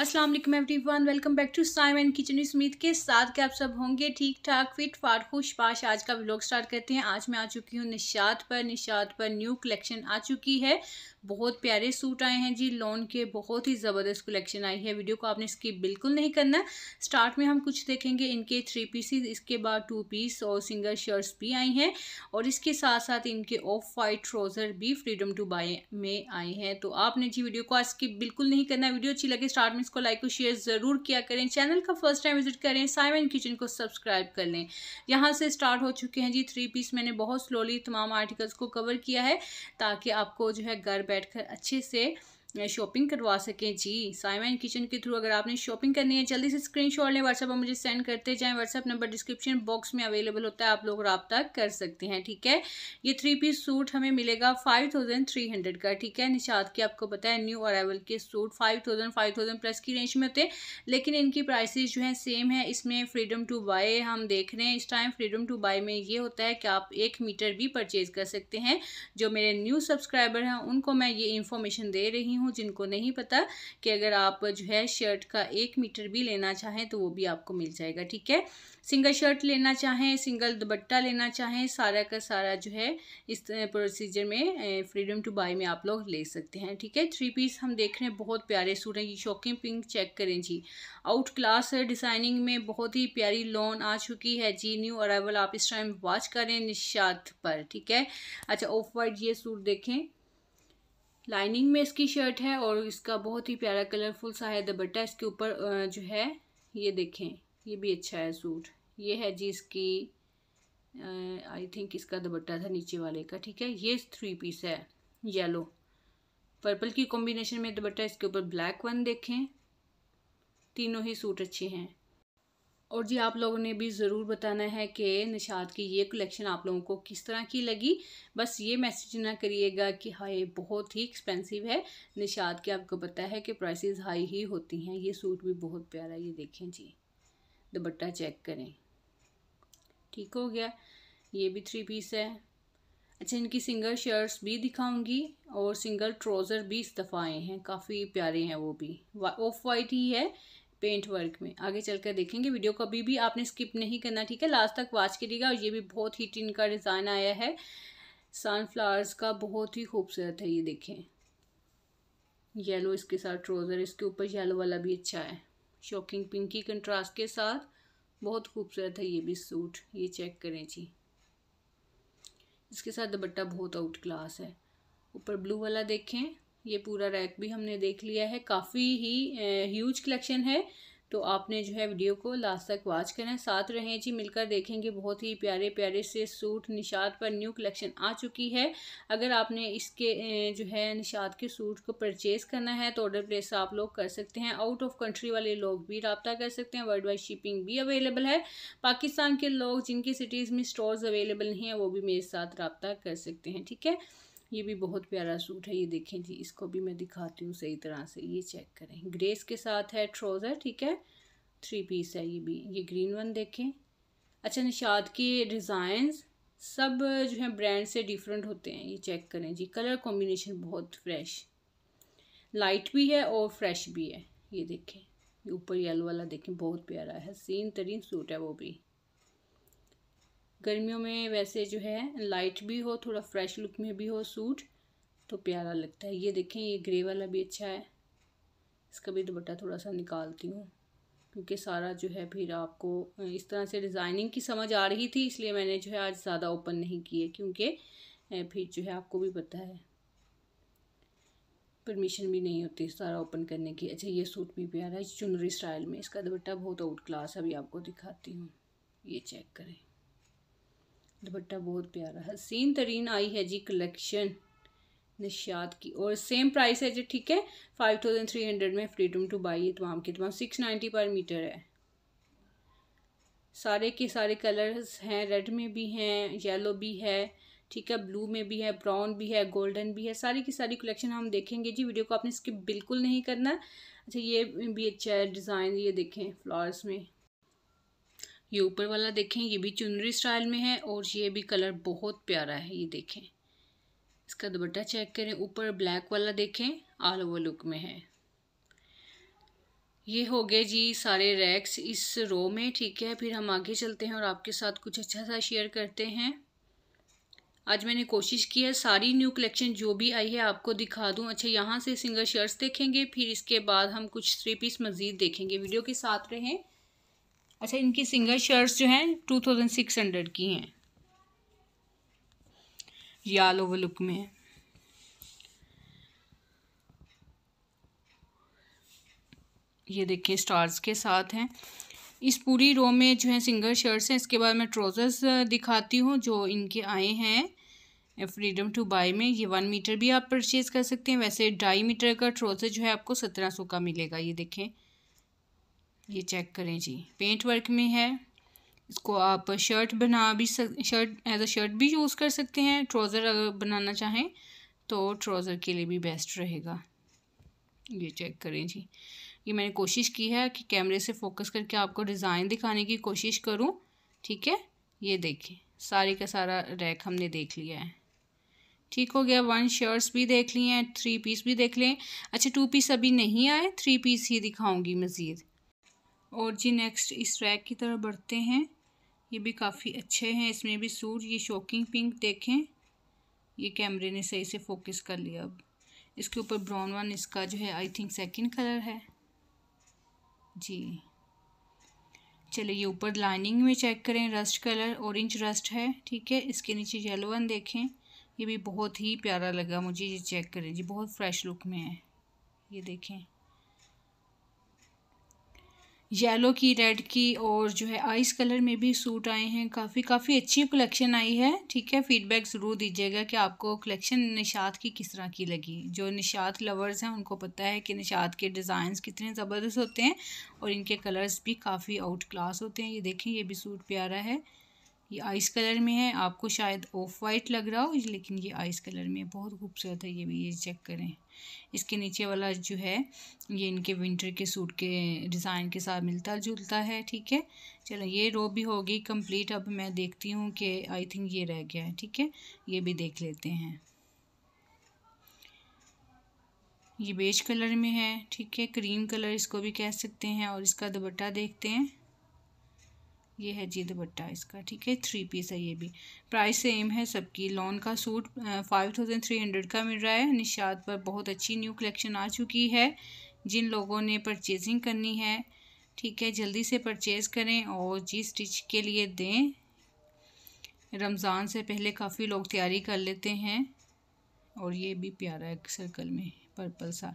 Aslam every one welcome back to Saim and kitchen उम्मीद के साथ के आप सब होंगे ठीक ठाक फिट फाट खुश पाश आज का व्लॉग स्टार्ट करते हैं आज मैं आ चुकी हूँ निशात पर निशात पर न्यू कलेक्शन आ चुकी है बहुत प्यारे सूट आए हैं जी लॉन के बहुत ही ज़बरदस्त कलेक्शन आई है वीडियो को आपने स्किप बिल्कुल नहीं करना स्टार्ट में हम कुछ देखेंगे इनके थ्री पीसीज इसके बाद टू पीस और सिंगल शर्ट्स भी आई हैं और इसके साथ साथ इनके ऑफ वाइट ट्रोज़र भी फ्रीडम टू बाय में आए हैं तो आपने जी वीडियो को आज स्किप बिल्कुल नहीं करना वीडियो अच्छी लगे स्टार्ट में इसको लाइक और शेयर ज़रूर किया करें चैनल का फर्स्ट टाइम विजिट करें साइमन किचन को सब्सक्राइब कर लें यहाँ से स्टार्ट हो चुके हैं जी थ्री पीस मैंने बहुत स्लोली तमाम आर्टिकल्स को कवर किया है ताकि आपको जो है घर बैठकर अच्छे से शॉपिंग करवा सकें जी साइमन किचन के थ्रू अगर आपने शॉपिंग करनी है जल्दी से स्क्रीन शॉट लें व्हाट्सएप पर मुझे सेंड करते जाएं व्हाट्सअप नंबर डिस्क्रिप्शन बॉक्स में अवेलेबल होता है आप लोग रबता कर सकते हैं ठीक है ये थ्री पीस सूट हमें मिलेगा फाइव थाउजेंड थ्री हंड्रेड का ठीक है निशाद की आपको पता है न्यू अरावल के suit five thousand five thousand plus की रेंज में होते हैं लेकिन इनकी प्राइस जो है सेम है इसमें फ्रीडम टू बाई हम देख रहे हैं इस टाइम फ्रीडम टू बाई में ये होता है कि आप एक मीटर भी परचेज कर सकते हैं जो मेरे न्यू सब्सक्राइबर हैं उनको मैं ये इन्फॉर्मेशन दे रही हूँ हूँ जिनको नहीं पता कि अगर आप जो है शर्ट का एक मीटर भी लेना चाहें तो वो भी आपको मिल जाएगा ठीक है सिंगल शर्ट लेना चाहें सिंगल दुपट्टा लेना चाहें सारा का सारा जो है इस प्रोसीजर में फ्रीडम टू बाई में आप लोग ले सकते हैं ठीक है थ्री पीस हम देख रहे हैं बहुत प्यारे सूट हैं ये शॉकिंग पिंक चेक करें जी आउट क्लास डिज़ाइनिंग में बहुत ही प्यारी लोन आ चुकी है जी न्यू अराइवल आप इस टाइम वॉच करें निशात पर ठीक है अच्छा ऑफ वाइट ये सूट देखें लाइनिंग में इसकी शर्ट है और इसका बहुत ही प्यारा कलरफुल सा है दबट्टा इसके ऊपर जो है ये देखें ये भी अच्छा है सूट ये है जी इसकी आई थिंक इसका दबट्टा था नीचे वाले का ठीक है ये थ्री पीस है येलो पर्पल की कॉम्बिनेशन में दुपट्टा इसके ऊपर ब्लैक वन देखें तीनों ही सूट अच्छे हैं और जी आप लोगों ने भी ज़रूर बताना है कि निशाद की ये कलेक्शन आप लोगों को किस तरह की लगी बस ये मैसेज ना करिएगा कि हाय बहुत ही एक्सपेंसिव है निशाद की आपको पता है कि प्राइसेस हाई ही होती हैं ये सूट भी बहुत प्यारा ये देखें जी दुपट्टा चेक करें ठीक हो गया ये भी थ्री पीस है अच्छा इनकी सिंगल शर्ट्स भी दिखाऊंगी और सिंगल ट्रोज़र भी इस दफ़ा आए हैं काफ़ी प्यारे हैं वो भी ऑफ वाइट ही है पेंट वर्क में आगे चलकर देखेंगे वीडियो को अभी भी आपने स्किप नहीं करना ठीक है लास्ट तक वॉच करिएगा और ये भी बहुत ही टिन का डिज़ाइन आया है सनफ्लावर्स का बहुत ही खूबसूरत है ये देखें येलो इसके साथ ट्रोज़र इसके ऊपर येलो वाला भी अच्छा है शॉकिंग पिंकी कंट्रास्ट के साथ बहुत खूबसूरत है ये भी सूट ये चेक करें जी इसके साथ दुपट्टा बहुत आउट क्लास है ऊपर ब्लू वाला देखें ये पूरा रैक भी हमने देख लिया है काफ़ी ही ह्यूज कलेक्शन है तो आपने जो है वीडियो को लास्ट तक वॉच करें साथ रहें जी मिलकर देखेंगे बहुत ही प्यारे प्यारे से सूट निशात पर न्यू कलेक्शन आ चुकी है अगर आपने इसके जो है निशात के सूट को परचेज़ करना है तो ऑर्डर प्लेस आप लोग कर सकते हैं आउट ऑफ कंट्री वाले लोग भी रबता कर सकते हैं वर्ल्ड वाइड शिपिंग भी अवेलेबल है पाकिस्तान के लोग जिनकी सिटीज़ में स्टोर्स अवेलेबल नहीं है वो भी मेरे साथ रबता कर सकते हैं ठीक है ये भी बहुत प्यारा सूट है ये देखें जी इसको भी मैं दिखाती हूँ सही तरह से ये चेक करें ग्रेस के साथ है ट्रोज़र ठीक है थ्री पीस है ये भी ये ग्रीन वन देखें अच्छा निशाद के डिज़ाइंस सब जो है ब्रांड से डिफरेंट होते हैं ये चेक करें जी कलर कॉम्बिनेशन बहुत फ्रेश लाइट भी है और फ्रेश भी है ये देखें ऊपर येलो वाला देखें बहुत प्यारा है सीन तरीन सूट है वो भी गर्मियों में वैसे जो है लाइट भी हो थोड़ा फ्रेश लुक में भी हो सूट तो प्यारा लगता है ये देखें ये ग्रे वाला भी अच्छा है इसका भी दुपट्टा थोड़ा सा निकालती हूँ क्योंकि सारा जो है फिर आपको इस तरह से डिज़ाइनिंग की समझ आ रही थी इसलिए मैंने जो है आज ज़्यादा ओपन नहीं किए क्योंकि फिर जो है आपको भी पता है परमिशन भी नहीं होती सारा ओपन करने की अच्छा ये सूट भी प्यारा है चुनरी स्टाइल में इसका दुपट्टा बहुत आउट क्लास अभी आपको दिखाती हूँ ये चेक करें दुपट्टा बहुत प्यारा हसीन तरीन आई है जी कलेक्शन निशात की और सेम प्राइस है जी ठीक है फाइव थाउजेंड थ्री हंड्रेड में फ्रीडम टू बाई ये तमाम के तमाम सिक्स नाइन्टी पर मीटर है सारे के सारे कलर्स हैं रेड में भी हैं येलो भी है ठीक है ब्लू में भी है ब्राउन भी है गोल्डन भी है सारी की सारी कलेक्शन हम देखेंगे जी वीडियो को आपने स्किप बिल्कुल नहीं करना अच्छा ये भी अच्छा है डिज़ाइन ये देखें फ्लावर्स में ये ऊपर वाला देखें ये भी चुनरी स्टाइल में है और ये भी कलर बहुत प्यारा है ये देखें इसका दुपट्टा चेक करें ऊपर ब्लैक वाला देखें ऑल ओवर लुक में है ये हो गए जी सारे रैक्स इस रो में ठीक है फिर हम आगे चलते हैं और आपके साथ कुछ अच्छा सा शेयर करते हैं आज मैंने कोशिश की है सारी न्यू कलेक्शन जो भी आई है आपको दिखा दूं अच्छा यहाँ से सिंगल शर्ट्स देखेंगे फिर इसके बाद हम कुछ थ्री पीस मज़ीद देखेंगे वीडियो के साथ रहें अच्छा इनकी सिंगल शर्ट्स जो हैं टू थाउजेंड सिक्स हंड्रेड की हैं याल ओवर लुक में ये देखें स्टार्स के साथ हैं इस पूरी रो में जो है सिंगल शर्ट्स हैं इसके बाद मैं ट्रोज़र्स दिखाती हूँ जो इनके आए हैं फ्रीडम टू बाय में ये वन मीटर भी आप परचेज़ कर सकते हैं वैसे ढाई मीटर का ट्रोज़र जो है आपको सत्रह सौ का मिलेगा ये देखें ये चेक करें जी पेंट वर्क में है इसको आप शर्ट बना भी सक शर्ट एज अ शर्ट भी यूज़ कर सकते हैं ट्राउज़र अगर बनाना चाहें तो ट्राउज़र के लिए भी बेस्ट रहेगा ये चेक करें जी ये मैंने कोशिश की है कि कैमरे से फोकस करके आपको डिज़ाइन दिखाने की कोशिश करूँ ठीक है ये देखें सारे का सारा रैक हमने देख लिया है ठीक हो गया वन शर्ट्स भी देख लिए हैं थ्री पीस भी देख लें अच्छा टू पीस अभी नहीं आए थ्री पीस ही दिखाऊंगी मज़ीद और जी नेक्स्ट इस रैक की तरफ बढ़ते हैं ये भी काफ़ी अच्छे हैं इसमें भी सूट ये शॉकिंग पिंक देखें ये कैमरे ने सही से फोकस कर लिया अब इसके ऊपर ब्राउन वन इसका जो है आई थिंक सेकंड कलर है जी चलिए ये ऊपर लाइनिंग में चेक करें रस्ट कलर ऑरेंज रस्ट है ठीक है इसके नीचे येलो वन देखें ये भी बहुत ही प्यारा लगा मुझे ये चेक करें जी बहुत फ्रेश लुक में है ये देखें येलो की रेड की और जो है आइस कलर में भी सूट आए हैं काफ़ी काफ़ी अच्छी कलेक्शन आई है ठीक है फीडबैक ज़रूर दीजिएगा कि आपको कलेक्शन निशात की किस तरह की लगी जो निशात लवर्स हैं उनको पता है कि निशात के डिज़ाइन कितने ज़बरदस्त होते हैं और इनके कलर्स भी काफ़ी आउट क्लास होते हैं ये देखें ये भी सूट प्यारा है ये आइस कलर में है आपको शायद ऑफ वाइट लग रहा हो लेकिन ये आइस कलर में बहुत खूबसूरत है ये भी ये चेक करें इसके नीचे वाला जो है ये इनके विंटर के सूट के डिज़ाइन के साथ मिलता जुलता है ठीक है चलो ये रो भी होगी कंप्लीट अब मैं देखती हूँ कि आई थिंक ये रह गया है ठीक है ये भी देख लेते हैं ये बेज कलर में है ठीक है क्रीम कलर इसको भी कह सकते हैं और इसका दुपट्टा देखते हैं ये है जी दुपट्टा इसका ठीक है थ्री पीस है ये भी प्राइस सेम है सबकी लॉन का suit five thousand three hundred का मिल रहा है निषाद पर बहुत अच्छी न्यू कलेक्शन आ चुकी है जिन लोगों ने परचेजिंग करनी है ठीक है जल्दी से परचेज़ करें और जी स्टिच के लिए दें रमज़ान से पहले काफ़ी लोग तैयारी कर लेते हैं और ये भी प्यारा है सर्कल में पर्पल सा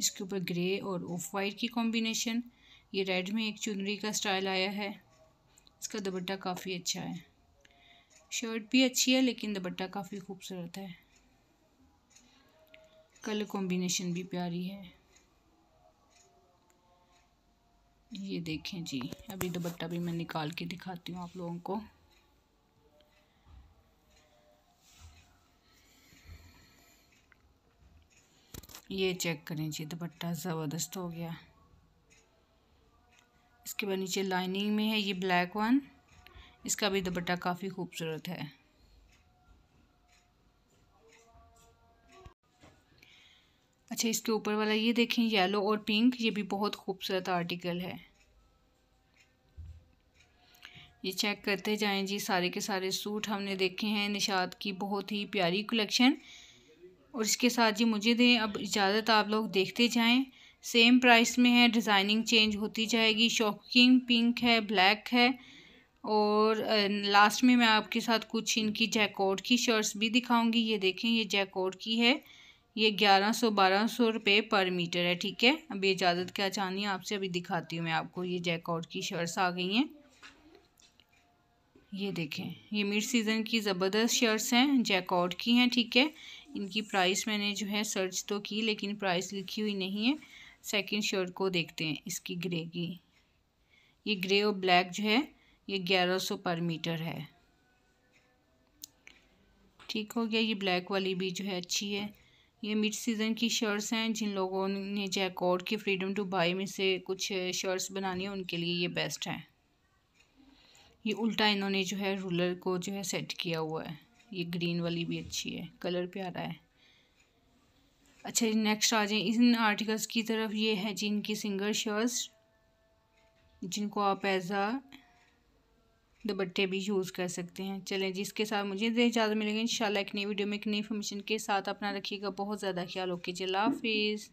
इसके ऊपर ग्रे और ऑफ वाइट की कॉम्बिनेशन ये रेड में एक चुनरी का स्टाइल आया है इसका दुपट्टा काफ़ी अच्छा है शर्ट भी अच्छी है लेकिन दुपट्टा काफ़ी खूबसूरत है कलर कॉम्बिनेशन भी प्यारी है ये देखें जी अभी दुपट्टा भी मैं निकाल के दिखाती हूँ आप लोगों को ये चेक करें जी दुपट्टा ज़बरदस्त हो गया इसके बाद नीचे लाइनिंग में है ये ब्लैक वन इसका भी दुपट्टा काफ़ी खूबसूरत है अच्छा इसके ऊपर वाला ये देखें येलो और पिंक ये भी बहुत खूबसूरत आर्टिकल है ये चेक करते जाएं जी सारे के सारे सूट हमने देखे हैं निषाद की बहुत ही प्यारी कलेक्शन और इसके साथ जी मुझे दें अब इजाज़त आप लोग देखते जाएं सेम प्राइस में है डिज़ाइनिंग चेंज होती जाएगी शॉकिंग पिंक है ब्लैक है और लास्ट में मैं आपके साथ कुछ इनकी जैकोड की शर्ट्स भी दिखाऊंगी ये देखें ये जैकोड की है ये ग्यारह सौ बारह सौ रुपये पर मीटर है ठीक है अभी इजाज़त क्या चाहनी है आपसे अभी दिखाती हूँ मैं आपको ये जैकआउट की शर्ट्स आ गई हैं ये देखें ये मिड सीज़न की ज़बरदस्त शर्ट्स हैं जैकआउट की हैं ठीक है इनकी प्राइस मैंने जो है सर्च तो की लेकिन प्राइस लिखी हुई नहीं है सेकंड शर्ट को देखते हैं इसकी ग्रे की ये ग्रे और ब्लैक जो है ये ग्यारह सौ पर मीटर है ठीक हो गया ये ब्लैक वाली भी जो है अच्छी है ये मिड सीज़न की शर्ट्स हैं जिन लोगों ने जैकॉर्ड की फ्रीडम टू बाई में से कुछ शर्ट्स बनानी है उनके लिए ये बेस्ट हैं ये उल्टा इन्होंने जो है रूलर को जो है सेट किया हुआ है ये ग्रीन वाली भी अच्छी है कलर प्यारा है अच्छा जी नेक्स्ट आ जाए इन आर्टिकल्स की तरफ ये है जी इनकी सिंगल शर्ट्स जिनको आप एज आ दुपट्टे भी यूज़ कर सकते हैं चलें जी इसके साथ मुझे इजाज़त मिलेगी इन एक नई वीडियो में एक नई इन्फॉर्मेशन के साथ अपना रखिएगा बहुत ज़्यादा ख्याल ओके चला हाफिज़